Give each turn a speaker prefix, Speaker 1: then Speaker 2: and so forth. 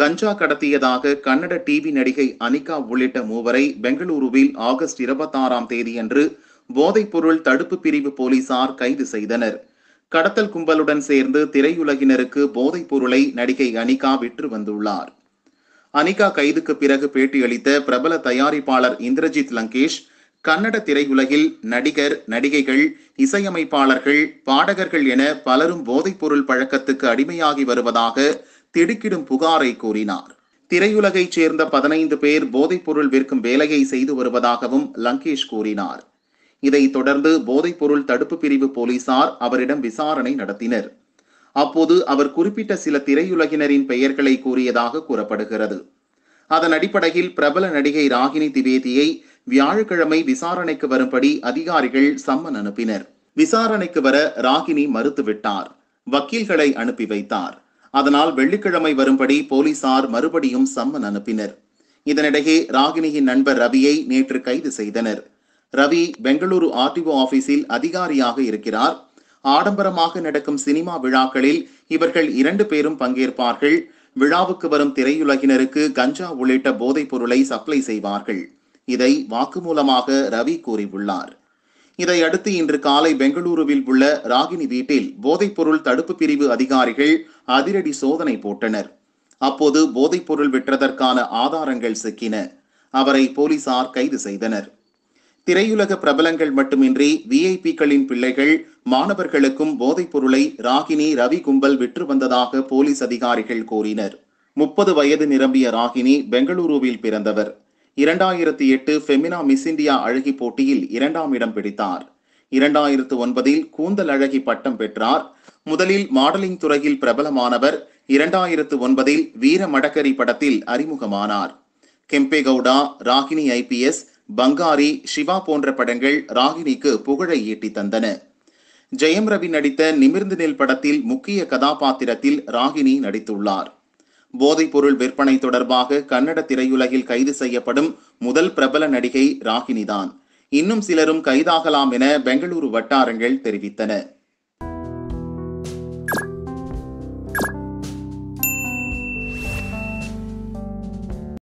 Speaker 1: கஞ்சா கடத்தியதாக Kannada TV நடிகை அனிகா உள்ளிட்ட மூவரை பெங்களூருவில் ஆகஸ்ட் இருபத்தாறாம் தேதியன்று போதைப்பொருள் தடுப்பு பிரிவு போலீசார் கைது செய்தனர் கடத்தல் கும்பலுடன் சேர்ந்து திரையுலகினருக்கு போதைப் பொருளை நடிகை அனிகா விற்று வந்துள்ளார் அனிகா கைதுக்கு பிறகு பேட்டியளித்த பிரபல தயாரிப்பாளர் இந்திரஜித் லங்கேஷ் கன்னட திரையுலகில் நடிகர் நடிகைகள் இசையமைப்பாளர்கள் பாடகர்கள் என பலரும் போதைப்பொருள் பழக்கத்துக்கு அடிமையாகி வருவதாக திடுக்கிடும் புகாரை கூறினார் திரையுலகைச் சேர்ந்த பதினைந்து பேர் போதைப்பொருள் விற்கும் வேலையை செய்து வருவதாகவும் லங்கேஷ் கூறினார் இதைத் தொடர்ந்து போதைப்பொருள் தடுப்பு பிரிவு போலீசார் அவரிடம் விசாரணை நடத்தினர் அப்போது அவர் குறிப்பிட்ட சில திரையுலகினரின் பெயர்களை கூறியதாக கூறப்படுகிறது அதன் அடிப்படையில் பிரபல நடிகை ராகினி திவேதியை வியாழக்கிழமை விசாரணைக்கு வரும்படி அதிகாரிகள் சம்மன் அனுப்பினர் விசாரணைக்கு வர ராகினி மறுத்துவிட்டார் வக்கீல்களை அனுப்பி வைத்தார் அதனால் வெள்ளிக்கிழமை வரும்படி போலீசார் மறுபடியும் சம்மன் அனுப்பினர் இதனிடையே ராகினியின் நண்பர் ரவியை நேற்று கைது செய்தனர் ரவி பெங்களூரு ஆர்டிஓ ஆபீஸில் அதிகாரியாக இருக்கிறார் ஆடம்பரமாக நடக்கும் சினிமா விழாக்களில் இவர்கள் இரண்டு பேரும் பங்கேற்பார்கள் விழாவுக்கு வரும் திரையுலகினருக்கு கஞ்சா உள்ளிட்ட போதைப் பொருளை சப்ளை செய்வார்கள் இதை வாக்குமூலமாக ரவி கூறியுள்ளார் இதையடுத்து இன்று காலை பெங்களூருவில் உள்ள ராகினி வீட்டில் போதைப்பொருள் தடுப்பு பிரிவு அதிகாரிகள் அதிரடி சோதனை போட்டனர் அப்போது போதைப்பொருள் விற்றதற்கான ஆதாரங்கள் சிக்கின அவரை போலீசார் கைது செய்தனர் திரையுலக பிரபலங்கள் மட்டுமின்றி விஐபிக்களின் பிள்ளைகள் மாணவர்களுக்கும் போதைப் பொருளை ராகினி ரவி கும்பல் விற்று வந்ததாக போலீஸ் அதிகாரிகள் கூறினர் முப்பது வயது நிரம்பிய ராகினி பெங்களூருவில் பிறந்தவர் இரண்டாயிரத்தி எட்டு ஃபெமினா மிஸ் இந்தியா அழகி போட்டியில் இரண்டாம் இடம் பிடித்தார் இரண்டாயிரத்து ஒன்பதில் கூந்தல் அழகி பட்டம் பெற்றார் முதலில் மாடலிங் துறையில் பிரபலமானவர் இரண்டாயிரத்து ஒன்பதில் வீர மடக்கரி படத்தில் அறிமுகமானார் கெம்பே கவுடா ராகினி ஐபிஎஸ் பங்காரி சிவா போன்ற படங்கள் ராகினிக்கு புகழை ஈட்டி தந்தன ஜெயம் ரவி நடித்த நிமிர்ந்து நெல் படத்தில் முக்கிய கதாபாத்திரத்தில் ராகினி நடித்துள்ளார் போதைப்பொருள் விற்பனை தொடர்பாக கன்னட திரையுலகில் கைது செய்யப்படும் முதல் பிரபல நடிகை ராகினிதான் இன்னும் சிலரும் கைதாகலாம் என பெங்களூரு வட்டாரங்கள் தெரிவித்தன